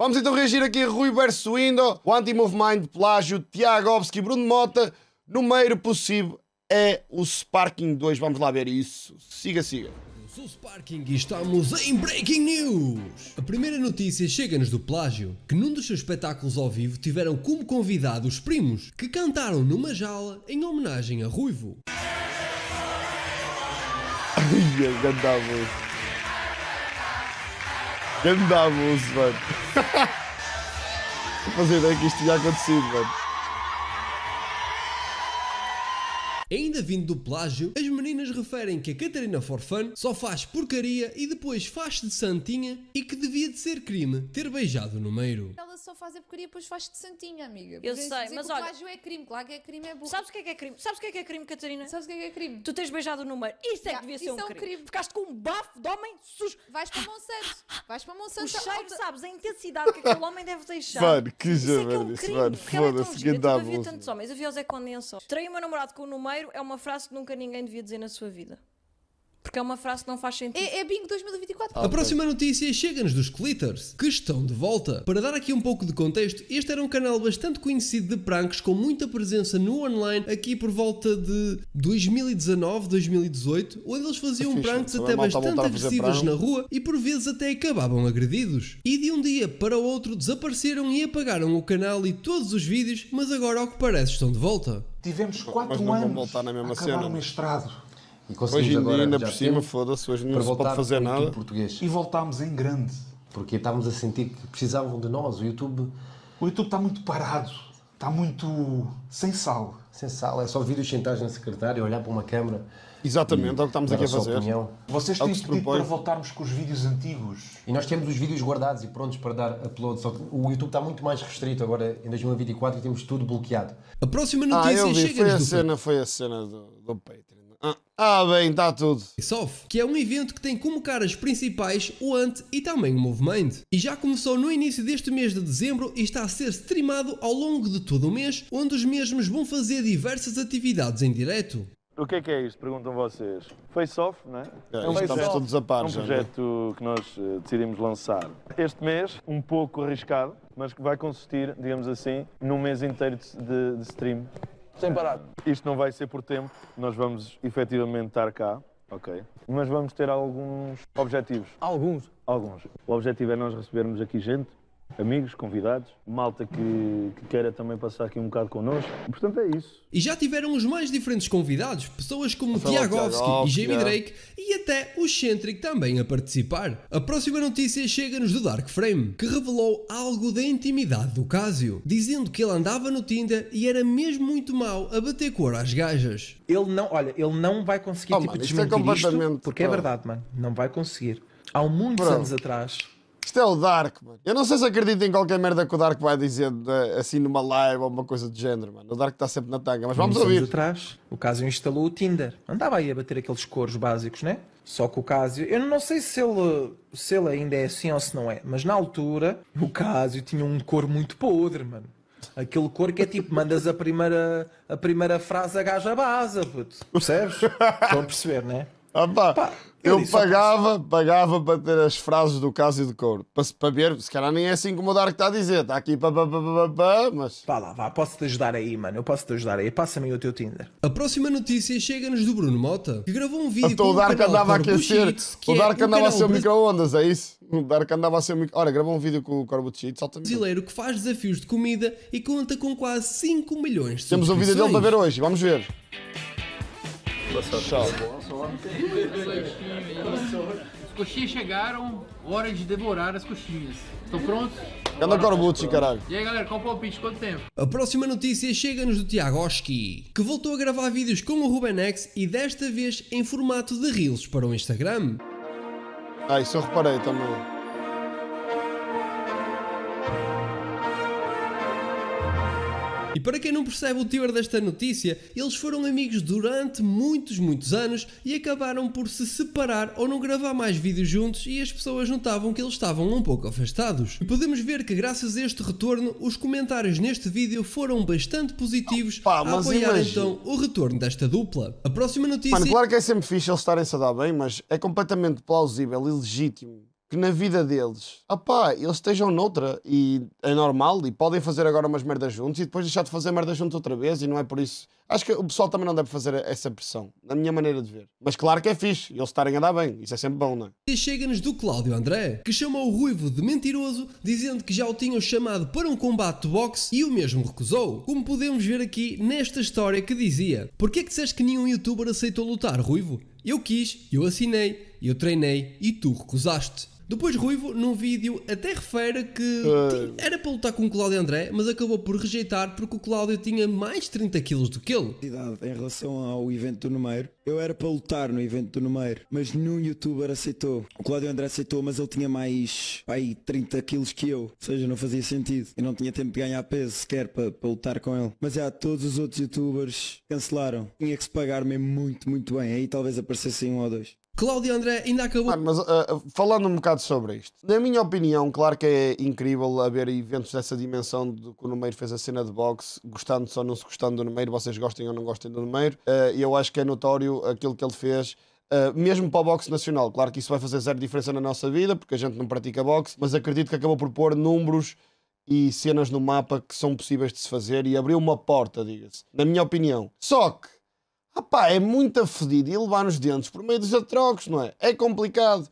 Vamos então reagir aqui a Rui Bersuindo, o Anti-Move Mind, Plágio, Tiago Obski, Bruno Mota. No meio possível é o Sparking 2. Vamos lá ver isso. Siga, siga. Sou Sparking e estamos em Breaking News! A primeira notícia chega-nos do Plágio, que num dos seus espetáculos ao vivo tiveram como convidado os primos, que cantaram numa jaula em homenagem a Ruivo. Ai, eu cantava. Grande abuso, mano. fazer fazia ideia que isto tinha acontecido, mano. Ainda vindo do plágio, as meninas referem que a Catarina Forfan só faz porcaria e depois faz de santinha e que devia de ser crime ter beijado no meiro só faz a porcaria, depois faz-te santinha, amiga. Eu sei, mas que olha. O plágio é crime, claro que é crime, é burro. Sabes o que é que é crime? Sabes o que é que é crime, Catarina? Sabes o que é que é crime? Tu tens beijado o número. Isso é que devia ser um, é um crime. crime. Ficaste com um bafo de homem sujo. Vais para Monsanto. Vais para Monsanto. O cheiro, sabes, a intensidade que aquele homem deve deixar. Mano, que Isso é que é um Mano, é foda-se, que dá tipo, Havia tantos homens, havia o Zé Trair o meu namorado com o número é uma frase que nunca ninguém devia dizer na sua vida. Porque é uma frase que não faz sentido. É, é Bingo 2024. a próxima notícia chega-nos dos Clitters, que estão de volta. Para dar aqui um pouco de contexto, este era um canal bastante conhecido de pranks, com muita presença no online, aqui por volta de 2019, 2018, onde eles faziam ah, pranks até bastante agressivos na rua e por vezes até acabavam agredidos. E de um dia para o outro desapareceram e apagaram o canal e todos os vídeos, mas agora ao que parece estão de volta. Tivemos 4 anos voltar na mesma a acabar cena. o mestrado e conseguimos hoje em dia, ainda por cima, foda-se, hoje não se pode fazer nada. Português. E voltámos em grande. Porque estávamos a sentir que precisavam de nós. O YouTube. O YouTube está muito parado. Está muito. sem sal. Sem sal. É só vídeos sentados na secretária, olhar para uma câmera. Exatamente, é o que estamos aqui a fazer. Opinião. Vocês têm pedido para voltarmos com os vídeos antigos. E nós temos os vídeos guardados e prontos para dar upload, só que o YouTube está muito mais restrito agora em 2024 e temos tudo bloqueado. A próxima notícia ah, eu vi. chega foi a, cena, foi a cena do, do Patreon ah, ah bem, está tudo. Sof, que é um evento que tem como caras principais o Ant e também o Movement. E já começou no início deste mês de dezembro e está a ser streamado ao longo de todo o mês, onde os mesmos vão fazer diversas atividades em direto. O que é que é isto? Perguntam vocês. Face-off, não né? é? é, é um estamos todos a par, um né? projeto que nós eh, decidimos lançar este mês, um pouco arriscado, mas que vai consistir, digamos assim, num mês inteiro de, de stream sem parar. Isto não vai ser por tempo, nós vamos efetivamente estar cá, ok? Mas vamos ter alguns objetivos. Alguns? Alguns. O objetivo é nós recebermos aqui gente amigos, convidados, malta que, que, queira também passar aqui um bocado connosco. Portanto, é isso. E já tiveram os mais diferentes convidados, pessoas como Tiagovski e Jamie Drake e até o Centric também a participar. A próxima notícia chega-nos do Dark Frame, que revelou algo da intimidade do Cásio, dizendo que ele andava no Tinder e era mesmo muito mau a bater cor às gajas. Ele não, olha, ele não vai conseguir oh, tipo, mano, é desmentir isto, é isto porque é verdade, mano, não vai conseguir. Há muitos Pronto. anos atrás, isto é o Dark, mano. Eu não sei se acredito em qualquer merda que o Dark vai dizer eh, assim numa live ou uma coisa do género, mano. O Dark está sempre na tanga, mas vamos ouvir. atrás, o Casio instalou o Tinder. Andava aí a bater aqueles coros básicos, né? Só que o Casio, eu não sei se ele, se ele ainda é assim ou se não é, mas na altura o Casio tinha um cor muito podre, mano. Aquele cor que é tipo, mandas a primeira, a primeira frase a gaja base, puto. Percebes? Estão a perceber, né? Opa, ah, eu, eu pagava, pagava para ter as frases do caso e do couro. Para, para ver, se calhar nem é assim como o Dark está a dizer. Está aqui pá, pá, pá, pá, pá, mas. Vá lá, vá, posso-te ajudar aí, mano. Eu posso-te ajudar aí. Passa-me o teu Tinder. A próxima notícia chega-nos do Bruno Mota, que gravou um vídeo. Então com o Dark andava a aquecer. É o Dark andava a ser micro-ondas, é isso? O Dark andava a ser micro. Olha, gravou um vídeo com o Corbo Cheat, salta Brasileiro que faz desafios de comida e conta com quase 5 milhões de Temos um vídeo dele para ver hoje, vamos ver. Boa sorte. Tchau. Boa sorte. As coxinhas chegaram, hora de devorar as coxinhas. Estão prontos? Eu não Anda Corbucci, caralho. E aí, galera, qual o palpite? Quanto tempo? A próxima notícia chega-nos do Tiago Oski, que voltou a gravar vídeos com o Rubenex e desta vez em formato de Reels para o Instagram. Ah, isso eu reparei também. E para quem não percebe o teor desta notícia, eles foram amigos durante muitos, muitos anos e acabaram por se separar ou não gravar mais vídeos juntos e as pessoas notavam que eles estavam um pouco afastados. E podemos ver que graças a este retorno, os comentários neste vídeo foram bastante positivos Opa, a apoiar imagine. então o retorno desta dupla. A próxima notícia... Mano, claro que é sempre fixe eles estarem-se a dar bem, mas é completamente plausível e legítimo que na vida deles, opá, eles estejam noutra e é normal e podem fazer agora umas merdas juntos e depois deixar de fazer merdas juntos outra vez e não é por isso. Acho que o pessoal também não deve fazer essa pressão, na minha maneira de ver. Mas claro que é fixe, eles estarem a dar bem, isso é sempre bom, não é? E chega-nos do Cláudio André, que chama o Ruivo de mentiroso, dizendo que já o tinham chamado para um combate de boxe e o mesmo recusou. Como podemos ver aqui nesta história que dizia: Porquê é que disseste que nenhum youtuber aceitou lutar, Ruivo? Eu quis, eu assinei, eu treinei e tu recusaste. Depois Ruivo, num vídeo até refere que uh... era para lutar com o Cláudio André, mas acabou por rejeitar porque o Cláudio tinha mais 30 quilos do que ele. Em relação ao evento do Numeiro, eu era para lutar no evento do Numeiro, mas nenhum youtuber aceitou. O Cláudio André aceitou, mas ele tinha mais aí, 30 quilos que eu, ou seja, não fazia sentido. e não tinha tempo de ganhar peso sequer para, para lutar com ele. Mas já todos os outros youtubers cancelaram. Tinha que se pagar mesmo muito, muito bem. Aí talvez aparecesse um ou dois. Cláudio André ainda acabou. mas uh, falando um bocado sobre isto, na minha opinião, claro que é incrível haver eventos dessa dimensão do que o Numeiro fez a cena de boxe, gostando só não se gostando do Numeiro, vocês gostem ou não gostem do Numeiro. Uh, eu acho que é notório aquilo que ele fez. Uh, mesmo para o boxe nacional, claro que isso vai fazer zero diferença na nossa vida, porque a gente não pratica boxe, mas acredito que acabou por pôr números e cenas no mapa que são possíveis de se fazer e abriu uma porta, diga-se, na minha opinião. Só que Rapá, é muito afedido e levar nos dentes por meio dos atrocos, não é? É complicado.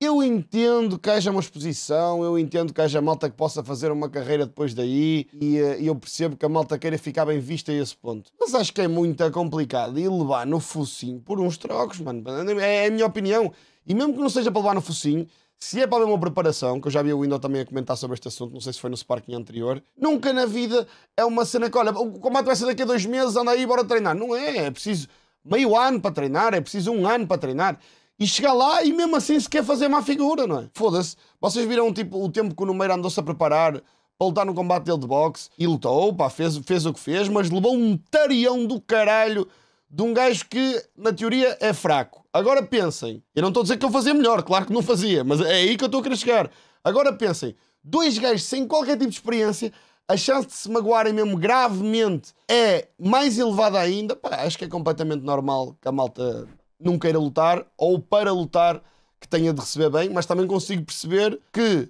Eu entendo que haja uma exposição, eu entendo que haja malta que possa fazer uma carreira depois daí e, eh, eu percebo que a malta queira ficar bem vista a esse ponto. Mas acho que é muito complicado e levar no focinho por uns trocos, mano. É, é a minha opinião. E mesmo que não seja para levar no focinho, se é para uma preparação, que eu já vi o Windows também a comentar sobre este assunto, não sei se foi no Sparking anterior, nunca na vida é uma cena que, olha, o combate vai ser daqui a dois meses, anda aí, bora treinar. Não é, é preciso meio ano para treinar, é preciso um ano para treinar. E chegar lá e mesmo assim se quer fazer má figura, não é? Foda-se. Vocês viram tipo, o tempo que o Numeiro andou-se a preparar para lutar no combate dele de boxe e lutou, pá, fez, fez o que fez, mas levou um tarião do caralho de um gajo que, na teoria, é fraco. Agora pensem, eu não estou a dizer que eu fazia melhor, claro que não fazia, mas é aí que eu estou a querer chegar. Agora pensem, dois gajos sem qualquer tipo de experiência, a chance de se magoarem mesmo gravemente é mais elevada ainda. Pá, acho que é completamente normal que a malta não queira lutar ou para lutar que tenha de receber bem, mas também consigo perceber que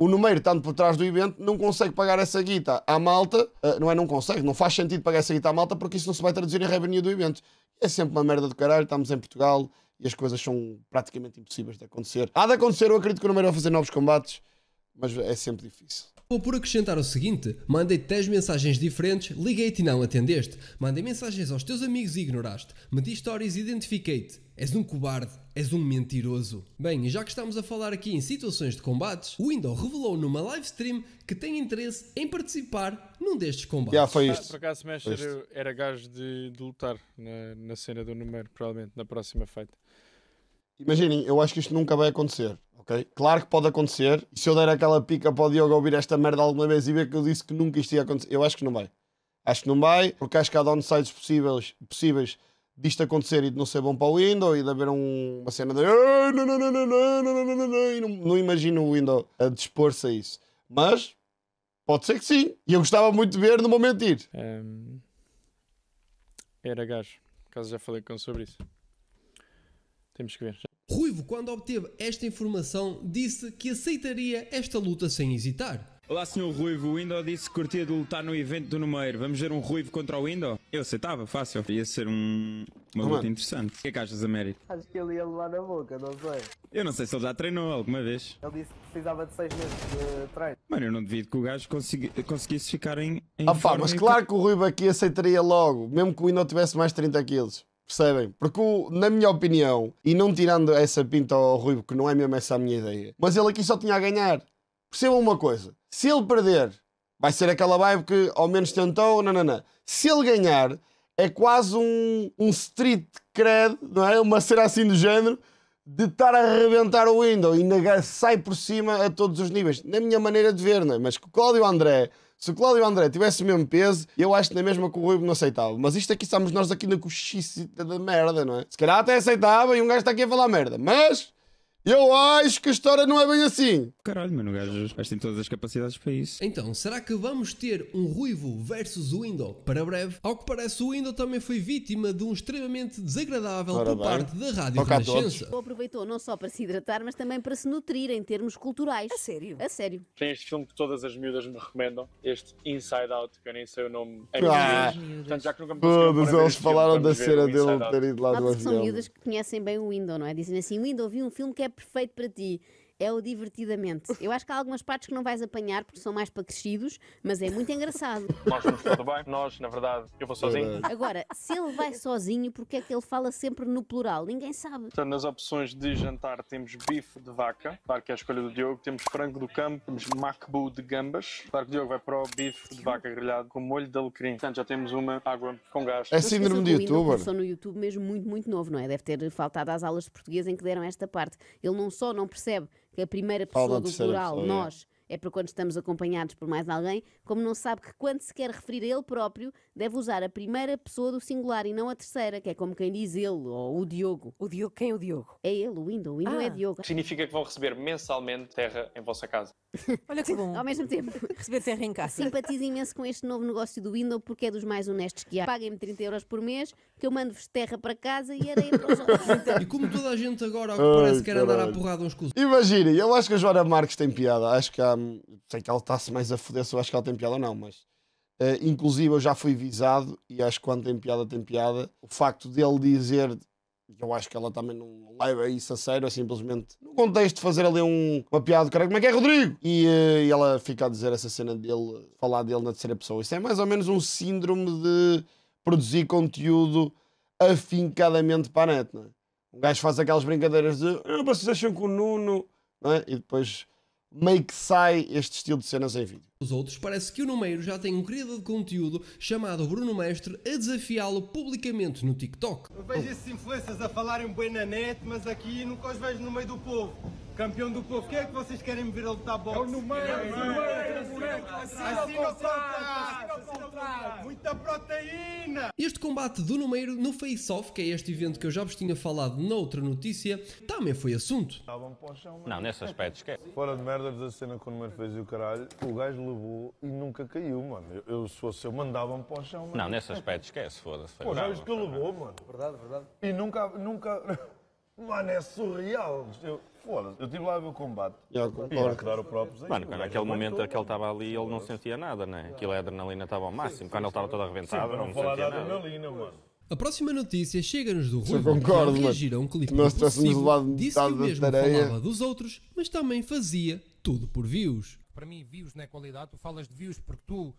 o número estando por trás do evento não consegue pagar essa guita à malta, eh, não é? Não consegue, não faz sentido pagar essa guita à malta porque isso não se vai traduzir em revenue do evento. É sempre uma merda do caralho, estamos em Portugal e as coisas são praticamente impossíveis de acontecer. Há de acontecer, eu acredito que o número vai fazer novos combates, mas é sempre difícil. Ou por acrescentar o seguinte: mandei 10 mensagens diferentes, liguei-te e não atendeste. Mandei mensagens aos teus amigos e ignoraste. Meti histórias e identifiquei-te. És um cobarde, és um mentiroso. Bem, e já que estamos a falar aqui em situações de combates, o Window revelou numa livestream que tem interesse em participar num destes combates. Já foi ah, isto. Ah, por acaso, era, era gajo de, de lutar na, na, cena do número, provavelmente na próxima fight. Imaginem, eu acho que isto nunca vai acontecer, ok? Claro que pode acontecer. E se eu der aquela pica para o Diogo ouvir esta merda alguma vez e ver que eu disse que nunca isto ia acontecer, eu acho que não vai. Acho que não vai, porque acho que há downsides possíveis, possíveis disto acontecer e de não ser bom para o Windows e de haver um, uma cena de não, não, não, não, não, não, não, não, não, não imagino o Windows a dispor-se a isso. Mas pode ser que sim. E eu gostava muito de ver, não momento ir. Um... Ehm, era gajo, caso já falei com sobre isso. Temos que ver. Ruivo, quando obteve esta informação, disse que aceitaria esta luta sem hesitar. Olá, senhor Ruivo. O Indo disse que curtia de lutar no evento do Numeiro. Vamos ver um Ruivo contra o Indo? Eu aceitava, fácil. Ia ser um... uma luta interessante. O que é que achas, Américo? Acho que ele ia levar na boca, não sei. Eu não sei se ele já treinou alguma vez. Ele disse que precisava de seis meses de treino. Mano, eu não devido que o gajo conseguisse ficar em. em ah, pá, mas claro que o Ruivo aqui aceitaria logo, mesmo que o Indo tivesse mais 30 quilos. Percebem? Porque, o, na minha opinião, e não tirando essa pinta ao Rui, que não é mesmo essa a minha ideia, mas ele aqui só tinha a ganhar. Percebam uma coisa: se ele perder, vai ser aquela vibe que ao menos tentou, não, não, não. Se ele ganhar, é quase um, um street cred, não é? Uma cena assim do género, de estar a arrebentar o window e sai por cima a todos os níveis. Na minha maneira de ver, não é? Mas que o Cláudio André se o Cláudio André tivesse o mesmo peso, eu acho que na mesma que o Ruivo não aceitava. Mas isto aqui estamos nós aqui na coxice da merda, não é? Se calhar até aceitava e um gajo está aqui a falar merda. Mas eu acho que a história não é bem assim. Caralho, mano, gajos gajo, os têm todas as capacidades para isso. Então, será que vamos ter um ruivo versus o Window para breve? Ao que parece, o Window também foi vítima de um extremamente desagradável Ora por bem. parte da Rádio Toca Renascença. O aproveitou não só para se hidratar, mas também para se nutrir em termos culturais. A sério? A sério. Tem este filme que todas as miúdas me recomendam, este Inside Out, que eu nem sei o nome é ah, Portanto, já que nunca me Todos eles falaram filme, da cena dele ter ido lá do avião. São miúdas que conhecem bem o Window, não é? Dizem assim, o Window viu um filme que é perfeito para ti é o divertidamente. Eu acho que há algumas partes que não vais apanhar porque são mais para crescidos, mas é muito engraçado. Nós somos tudo bem, nós, na verdade, eu vou sozinho. Agora, se ele vai sozinho, porque é que ele fala sempre no plural? Ninguém sabe. Então, nas opções de jantar temos bife de vaca, claro que é a escolha do Diogo, temos frango do campo, temos macbu de gambas, claro que o Diogo vai para o bife de vaca grelhado com molho de alecrim. Portanto, já temos uma água com gás. É síndrome de youtuber. Começou no YouTube mesmo muito, muito novo, não é? Deve ter faltado às aulas de português em que deram esta parte. Ele não só não percebe que a primeira pessoa do plural, pessoa, nós, é para quando estamos acompanhados por mais alguém, como não sabe que quando se quer referir a ele próprio, deve usar a primeira pessoa do singular e não a terceira, que é como quem diz ele ou o Diogo. O Diogo, quem é o Diogo? É ele, o Window. O Window é ah. é Diogo. Significa que vão receber mensalmente terra em vossa casa. Olha que bom. Ao mesmo tempo. Receber terra em casa. Simpatizo imenso com este novo negócio do Window porque é dos mais honestos que há. Paguem-me 30 euros por mês que eu mando-vos terra para casa e areia para os E como toda a gente agora ao que Ai, parece quer andar à porrada uns com os Imagina, eu acho que a Joana Marques tem piada. Acho que há Hum, sei que ela está-se mais a foder se eu acho que ela tem piada ou não, mas. Uh, inclusive, eu já fui visado, e acho que quando tem piada, tem piada. O facto dele dizer eu acho que ela também não leva isso a sério, é simplesmente no contexto de fazer ali um, uma piada do caralho, como é que é Rodrigo? E, eh, e, ela fica a dizer essa cena dele, falar dele na terceira pessoa. Isso é mais ou menos um síndrome de produzir conteúdo afincadamente para a net, não é? Um gajo faz aquelas brincadeiras de ah, vocês acham que o Nuno, não é? E depois meio que sai este estilo de cenas em vídeo. Os outros, parece que o Numeiro já tem um criador de conteúdo chamado Bruno Mestre a desafiá-lo publicamente no TikTok. Eu vejo esses influencers a falarem bem na net, mas aqui nunca os vejo no meio do povo. Campeão do povo, quem é que vocês querem me ver a lutar boxe? É o Numeiro, é o Numeiro, assina o contrato, muita proteína! Este combate do Numeiro no Face Off, que é este evento que eu já vos tinha falado outra notícia, também foi assunto. Não, nesse aspecto esquece. Fora de merda da cena que o Numeiro fez e o caralho, o gajo levou e nunca caiu, mano. Eu, eu se fosse eu, mandava-me para o chão, mano. Não, nesse aspecto esquece, foda-se. Pô, já que levou, mano. Verdade, verdade. E nunca, nunca... Mano, é surreal. Eu, Foda-se, eu estive lá a ver o combate. e concordo. que dar o próprio Zé. Mano, quando naquele momento que ele estava ali, ele não sentia nada, né? Aquilo é adrenalina estava ao máximo. Quando ele estava todo arrebentado, não, não sentia nada. adrenalina, mano. A próxima notícia chega-nos do Rui concordo, que reagir a um clipe Nós tivéssemos possível, levado disse que mesmo tareia. falava dos outros, mas também fazia tudo por views. Para mim, views não é qualidade, tu falas de views porque tu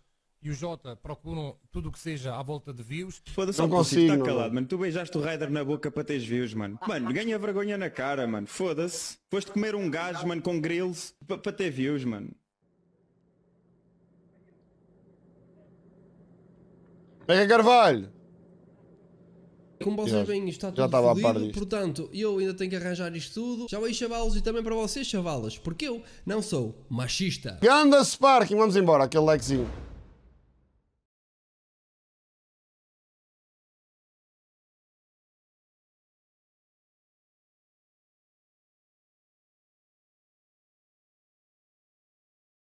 e o Jota procuram tudo o que seja à volta de views. Foda-se, não consigo, está calado, mano. Tu beijaste o Raider na boca para teres views, mano. Mano, ganha vergonha na cara, mano. Foda-se. Foste comer um gajo, mano, com grills para ter views, mano. Pega Carvalho! Como vocês veem, está tudo já fodido, portanto, eu ainda tenho que arranjar isto tudo. Já veio chavalos e também para vocês, chavalas, porque eu não sou machista. Ganda Sparking, vamos embora, aquele likezinho.